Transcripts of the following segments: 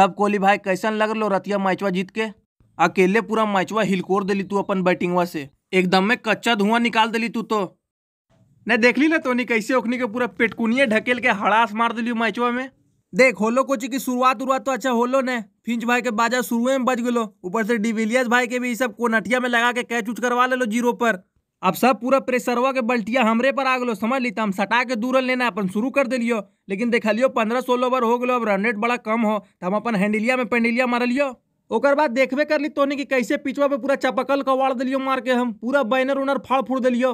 तब कोहली भाई कैसन रो रतिया मैचवा जीत के अकेले पूरा मैचवा हिलकोर दिली तू अपन बैटिंगवा से एकदम में कच्चा धुआं निकाल दिली तू तो नहीं देख ली ना नहीं कैसे ओखनी के पूरा पेटकुनिया ढकेल के हड़ास मार दिली मैचवा में देख होलो कोची की शुरुआत उरुआत तो अच्छा होलो ने फिंच भाई के बाजा शुरू में बज गलो ऊपर से डिविलियस भाई के भी सब कोनटिया में लगा के कैच उच करवा ले लो जीरो पर अब सब पूरा प्रेशरवा के बल्टिया हमरे पर आ गलो समझ ली तो हम सटा के दूर लेना अपन शुरू कर दिलियो लेकिन देखलियो पंद्रह सोलह ओवर हो गलो अब रन रेट बड़ा कम हो तो हम अपन हैंडिलिया में पेंडिलिया मारलियो ओकर बाद देखबे कर ली तोनी कि कैसे पिचवा पे पूरा चपकल कवाड़ दिलियो मार के हम पूरा बैनर उनर फाड़ फूड़ दिलियो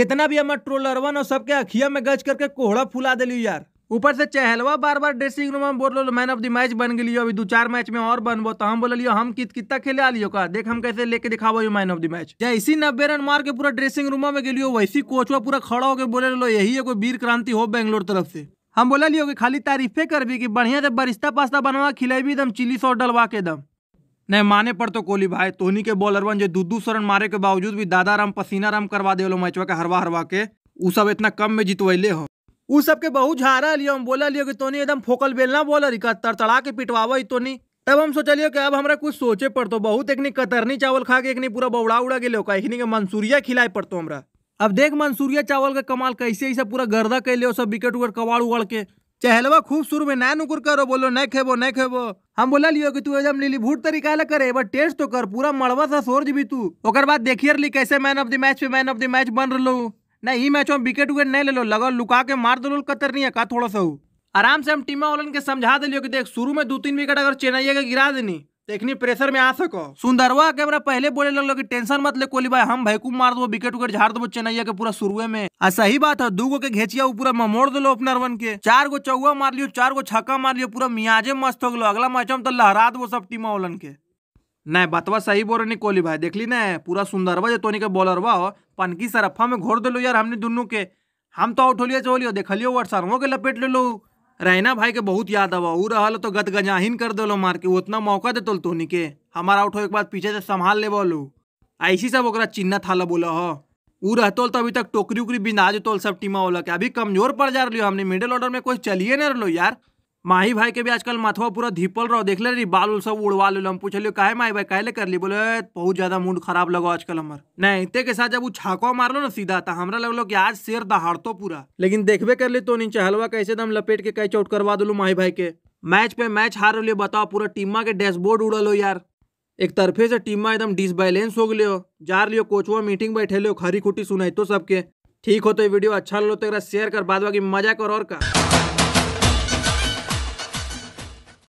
जितना भी ट्रोलर वन और सबके अखिया में गज करके कोहड़ा फुला दिलियो यार ऊपर से चहलवा बार बार ड्रेसिंग रूम में बोल मैन ऑफ द मैच बन गई अभी दो चार मैच में और बनबो तो हम बोल हम कित कितना खेले लियो का देख हम कैसे लेके दिखाओ यो मैन ऑफ द मैच जैसी नब्बे रन मार के पूरा ड्रेसिंग रूम में गलियो वैसी कोचवा पूरा खड़ा होकर बोले लो यही कोई वीर क्रांति हो बेंगलोर तरफ से हम बोला लियो कि खाली तारीफे कर भी कि बढ़िया से बरिस्ता पास्ता बनवा भी एकदम चिली सॉस डलवा के दम नहीं माने पर तो कोहली भाई धोनी के बन जो दू दू सौ रन मारे के बावजूद भी दादा राम पसीना राम करवा दे लो मैचवा के हरवा हरवा के उ सब इतना कम में जितवैले हो उ सबके बहु झारा लियो हम बोला लियो कि तोनी एकदम फोकल बेल ना बोला रिका तड़तड़ा के पिटवावा ही तोनी तब हम सोचलियो कि अब हमरा कुछ सोचे पड़तो बहुत एकनी कतरनी चावल खा के एकनी पूरा बौड़ा उड़ा गेलो का एकनी के मंसूरिया खिलाए पड़तो हमरा अब देख मंसूरिया चावल का कमाल कैसे ऐसा पूरा गर्दा कर लियो सब विकेट उकट कवाड़ उगड़ के चहलवा खूब शुरू में ना नुकुर करो बोलो नहीं खेबो नहीं खेबो हम बोला लियो कि तू एकदम लीली भूट तरीका ला करे बट टेस्ट तो कर पूरा मड़वा सा सोर जी भी तू ओकर बाद देखिए ली कैसे मैन ऑफ द मैच पे मैन ऑफ द मैच बन रहा हूँ नहीं मैच में विकेट उकेट नहीं ले लो लगा लुका के मार दो कतर नहीं है का थोड़ा सा आराम से हम टीम वालन के समझा दिलियो कि देख शुरू में दो तीन विकेट अगर चेन्नई के गिरा देनी देखनी तो प्रेशर में आ सको सुंदरवा के पहले बोले लगलो कि टेंशन मत ले कोहली भाई हम भैकूम मार दो विकेट उकेट झाड़ दो चेन्नई के पूरा शुरू में आ सही बात है दू गो के घेचिया पूरा मोड़ दिलो ओपनर वन के चार गो चौवा मार लियो चार गो छक्का मार लियो पूरा मियाजे मस्त हो गलो अगला मैच में तो लहरा दो सब टीम वालन के नहीं बतवा सही बोल रही कोहली भाई देख ली ना पूरा सुंदर जो तोनी के बॉलरवा हो पनकी सरफा में घोर दिलो यार हमने दोनों के हम तो आउट होलिए चोलियो देखलियो वर्षारों के लपेट ले लो रैना भाई के बहुत याद आवा ऊ रहा तो गद गजाहीन कर दिलो मार के उतना मौका दे तो तोनी के हमारा आउट हो एक बार पीछे से संभाल ले बोलो ऐसी सब ओकरा चिन्ना थाला बोला हो ऊ रहतोल तो अभी तक टोकरी उकरी बिना जो तोल सब टीमा वाला के अभी कमजोर पड़ जा रही हमने मिडिल ऑर्डर में कोई चलिए ना रहो यार माही भाई के भी आजकल माथवा पूरा धीपल रहो देख ले रही बाल उल सब उड़वा ले हम पूछ लियो कहे माही भाई काहे ले कर ली बोले बहुत ज्यादा मूड खराब लगो आजकल हमार नहीं इतने के साथ जब वो छाको मार लो ना सीधा था लग लो कि आज शेर तो पूरा लेकिन देखबे कर ली तो नीचे हलवा कैसे दम लपेट के कैच आउट करवा दो माही भाई के मैच पे मैच हार लियो बताओ पूरा टीमा के डैशबोर्ड उड़ल हो यार एक तरफे से टीमा एकदम डिसबैलेंस हो गए जा लियो कोचवा मीटिंग बैठे लो खरी खुटी सुनाई तो सबके ठीक हो तो वीडियो अच्छा लो तो शेयर कर बाद मजा कर और का